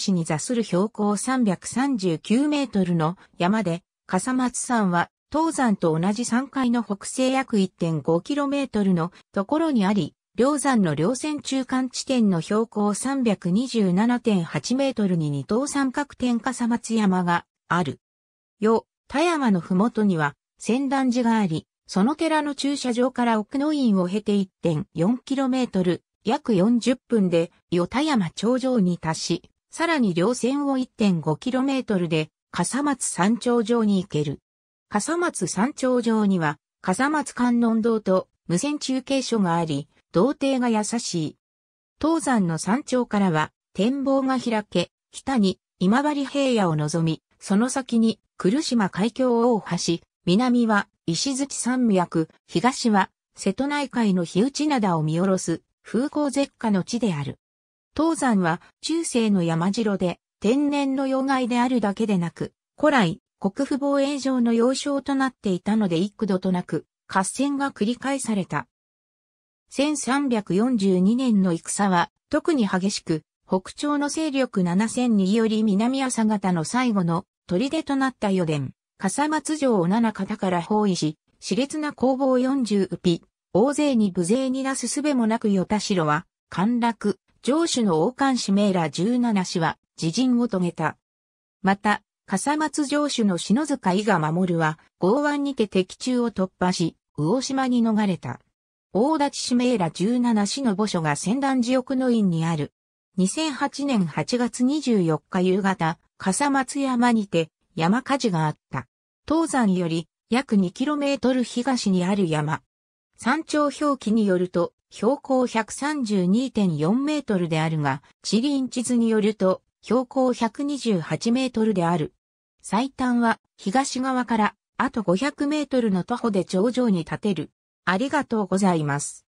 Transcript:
市に座する標高339メートルの山で、笠松山は東山と同じ3階の北西約1 5トルのところにあり、両山の両線中間地点の標高327.8メートルに二等三角点笠松山がある。よ、田山のふもとには仙断寺があり、その寺の駐車場から奥の院を経て1 4トル、約40分で与田山頂上に達し、さらに両線を 1.5km で笠松山頂上に行ける。笠松山頂上には笠松観音堂と無線中継所があり、童貞が優しい。東山の山頂からは展望が開け、北に今治平野を望み、その先に来島海峡大橋、南は石月山脈、東は瀬戸内海の日内灘を見下ろす風光絶下の地である。東山は中世の山城で天然の要害であるだけでなく、古来国府防衛上の要衝となっていたので幾度となく合戦が繰り返された。1342年の戦は特に激しく、北朝の勢力7000により南朝方の最後の砦となった余伝、笠松城を七方から包囲し、熾烈な攻防40うぴ、大勢に無勢になすすべもなく与田城は、陥落、上主の王冠氏名ら十17氏は、自陣を遂げた。また、笠松城主の篠塚伊賀守は、豪腕にて敵中を突破し、魚島に逃れた。大立氏名ら十17氏の墓所が仙壇寺奥の院にある。2008年8月24日夕方、笠松山にて山火事があった。東山より約 2km 東にある山。山頂表記によると、標高132.4メートルであるが、地理院地図によると、標高128メートルである。最短は、東側から、あと500メートルの徒歩で頂上に立てる。ありがとうございます。